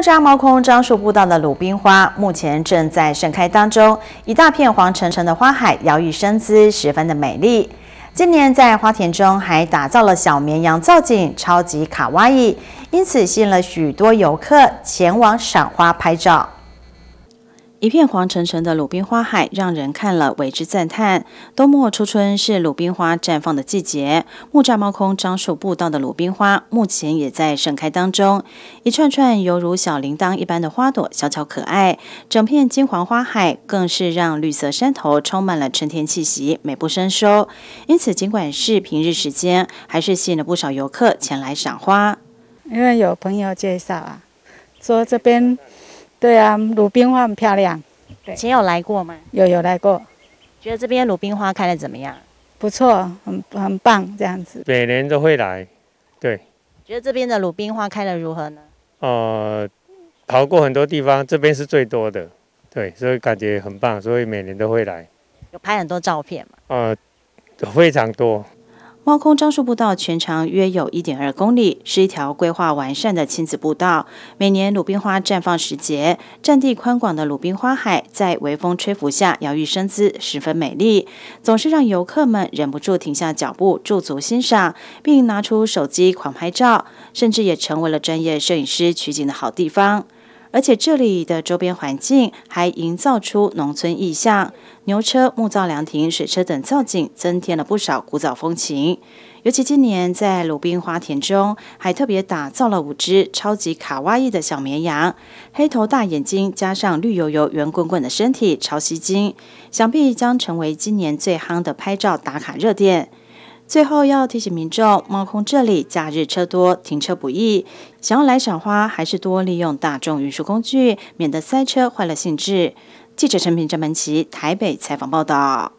扎毛空樟树步道的鲁冰花目前正在盛开当中，一大片黄澄澄的花海摇曳生姿，十分的美丽。今年在花田中还打造了小绵羊造景，超级卡哇伊，因此吸引了许多游客前往赏花拍照。一片黄澄澄的鲁冰花海，让人看了为之赞叹。冬末初春是鲁冰花绽放的季节，木栅猫空樟树步道的鲁冰花目前也在盛开当中，一串串犹如小铃铛一般的花朵，小巧可爱。整片金黄花海，更是让绿色山头充满了春天气息，美不胜收。因此，尽管是平日时间，还是吸引了不少游客前来赏花。因为有朋友介绍啊，说这边。对啊，鲁冰花很漂亮。对，前有来过吗？有，有来过。觉得这边鲁冰花开的怎么样？不错，很很棒，这样子。每年都会来，对。觉得这边的鲁冰花开的如何呢？呃，跑过很多地方，这边是最多的，对，所以感觉很棒，所以每年都会来。有拍很多照片吗？呃，非常多。猫空樟树步道全长约有一点二公里，是一条规划完善的亲子步道。每年鲁冰花绽放时节，占地宽广的鲁冰花海在微风吹拂下摇曳生姿，十分美丽，总是让游客们忍不住停下脚步驻足欣赏，并拿出手机狂拍照，甚至也成为了专业摄影师取景的好地方。而且这里的周边环境还营造出农村意象，牛车、木造凉亭、水车等造景，增添了不少古早风情。尤其今年在鲁冰花田中，还特别打造了五只超级卡哇伊的小绵羊，黑头大眼睛加上绿油油、圆滚滚的身体，超吸睛，想必将成为今年最夯的拍照打卡热点。最后要提醒民众，猫空这里假日车多，停车不易，想要来赏花，还是多利用大众运输工具，免得塞车坏了兴致。记者陈品、张门奇台北采访报道。